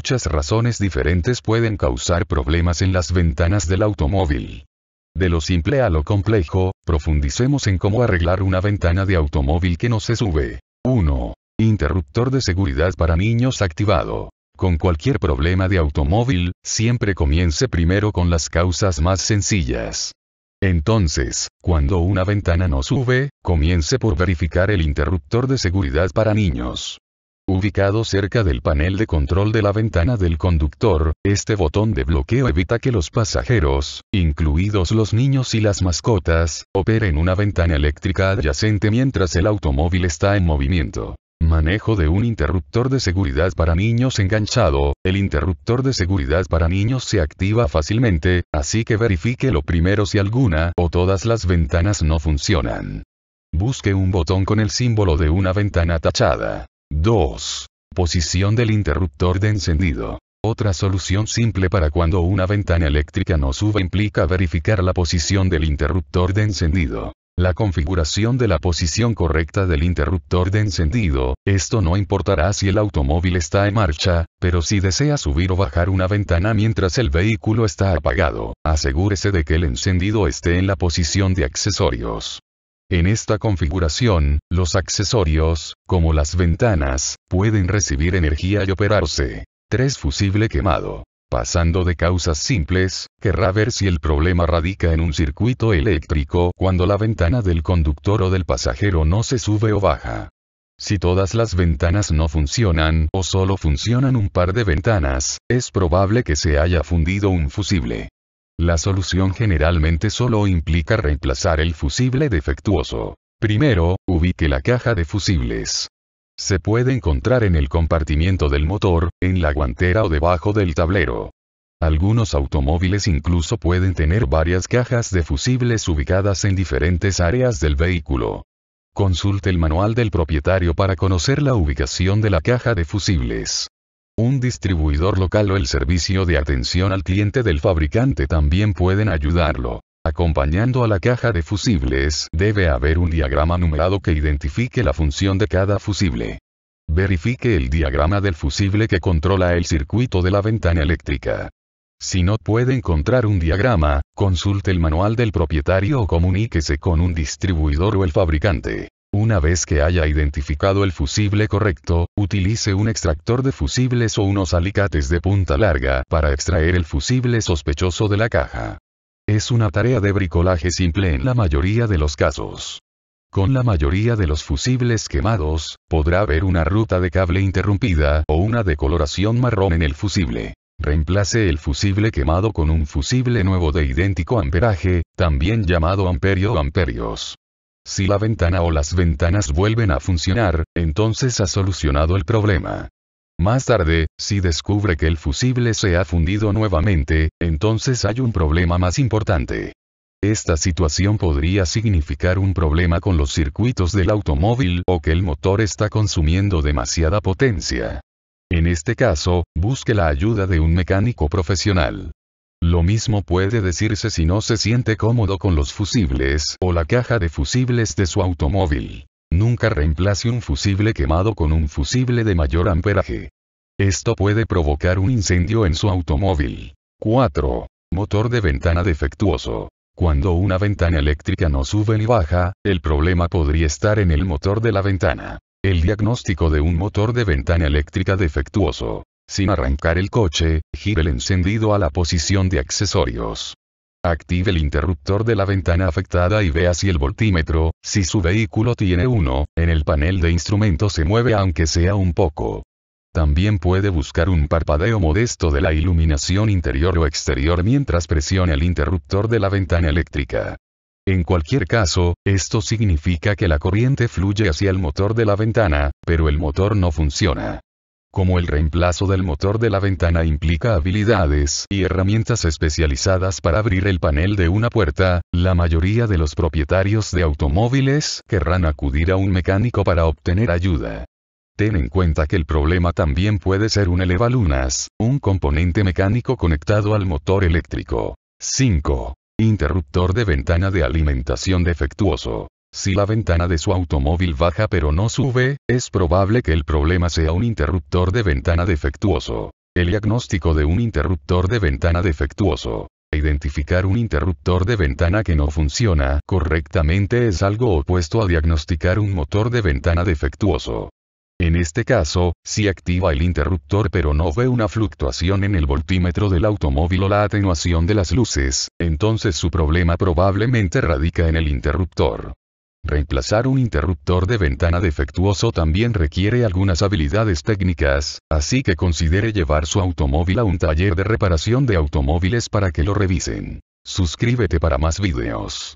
muchas razones diferentes pueden causar problemas en las ventanas del automóvil. De lo simple a lo complejo, profundicemos en cómo arreglar una ventana de automóvil que no se sube. 1. Interruptor de seguridad para niños activado. Con cualquier problema de automóvil, siempre comience primero con las causas más sencillas. Entonces, cuando una ventana no sube, comience por verificar el interruptor de seguridad para niños ubicado cerca del panel de control de la ventana del conductor, este botón de bloqueo evita que los pasajeros, incluidos los niños y las mascotas, operen una ventana eléctrica adyacente mientras el automóvil está en movimiento. Manejo de un interruptor de seguridad para niños enganchado. El interruptor de seguridad para niños se activa fácilmente, así que verifique lo primero si alguna o todas las ventanas no funcionan. Busque un botón con el símbolo de una ventana tachada. 2. Posición del interruptor de encendido. Otra solución simple para cuando una ventana eléctrica no sube implica verificar la posición del interruptor de encendido. La configuración de la posición correcta del interruptor de encendido, esto no importará si el automóvil está en marcha, pero si desea subir o bajar una ventana mientras el vehículo está apagado, asegúrese de que el encendido esté en la posición de accesorios. En esta configuración, los accesorios, como las ventanas, pueden recibir energía y operarse. 3. Fusible quemado. Pasando de causas simples, querrá ver si el problema radica en un circuito eléctrico cuando la ventana del conductor o del pasajero no se sube o baja. Si todas las ventanas no funcionan o solo funcionan un par de ventanas, es probable que se haya fundido un fusible. La solución generalmente solo implica reemplazar el fusible defectuoso. Primero, ubique la caja de fusibles. Se puede encontrar en el compartimiento del motor, en la guantera o debajo del tablero. Algunos automóviles incluso pueden tener varias cajas de fusibles ubicadas en diferentes áreas del vehículo. Consulte el manual del propietario para conocer la ubicación de la caja de fusibles. Un distribuidor local o el servicio de atención al cliente del fabricante también pueden ayudarlo. Acompañando a la caja de fusibles debe haber un diagrama numerado que identifique la función de cada fusible. Verifique el diagrama del fusible que controla el circuito de la ventana eléctrica. Si no puede encontrar un diagrama, consulte el manual del propietario o comuníquese con un distribuidor o el fabricante. Una vez que haya identificado el fusible correcto, utilice un extractor de fusibles o unos alicates de punta larga para extraer el fusible sospechoso de la caja. Es una tarea de bricolaje simple en la mayoría de los casos. Con la mayoría de los fusibles quemados, podrá haber una ruta de cable interrumpida o una decoloración marrón en el fusible. Reemplace el fusible quemado con un fusible nuevo de idéntico amperaje, también llamado amperio o amperios. Si la ventana o las ventanas vuelven a funcionar, entonces ha solucionado el problema. Más tarde, si descubre que el fusible se ha fundido nuevamente, entonces hay un problema más importante. Esta situación podría significar un problema con los circuitos del automóvil o que el motor está consumiendo demasiada potencia. En este caso, busque la ayuda de un mecánico profesional. Lo mismo puede decirse si no se siente cómodo con los fusibles o la caja de fusibles de su automóvil. Nunca reemplace un fusible quemado con un fusible de mayor amperaje. Esto puede provocar un incendio en su automóvil. 4. Motor de ventana defectuoso. Cuando una ventana eléctrica no sube ni baja, el problema podría estar en el motor de la ventana. El diagnóstico de un motor de ventana eléctrica defectuoso sin arrancar el coche, gire el encendido a la posición de accesorios. Active el interruptor de la ventana afectada y vea si el voltímetro, si su vehículo tiene uno, en el panel de instrumentos se mueve aunque sea un poco. También puede buscar un parpadeo modesto de la iluminación interior o exterior mientras presiona el interruptor de la ventana eléctrica. En cualquier caso, esto significa que la corriente fluye hacia el motor de la ventana, pero el motor no funciona. Como el reemplazo del motor de la ventana implica habilidades y herramientas especializadas para abrir el panel de una puerta, la mayoría de los propietarios de automóviles querrán acudir a un mecánico para obtener ayuda. Ten en cuenta que el problema también puede ser un elevalunas, un componente mecánico conectado al motor eléctrico. 5. Interruptor de ventana de alimentación defectuoso. Si la ventana de su automóvil baja pero no sube, es probable que el problema sea un interruptor de ventana defectuoso. El diagnóstico de un interruptor de ventana defectuoso. E identificar un interruptor de ventana que no funciona correctamente es algo opuesto a diagnosticar un motor de ventana defectuoso. En este caso, si activa el interruptor pero no ve una fluctuación en el voltímetro del automóvil o la atenuación de las luces, entonces su problema probablemente radica en el interruptor. Reemplazar un interruptor de ventana defectuoso también requiere algunas habilidades técnicas, así que considere llevar su automóvil a un taller de reparación de automóviles para que lo revisen. Suscríbete para más videos.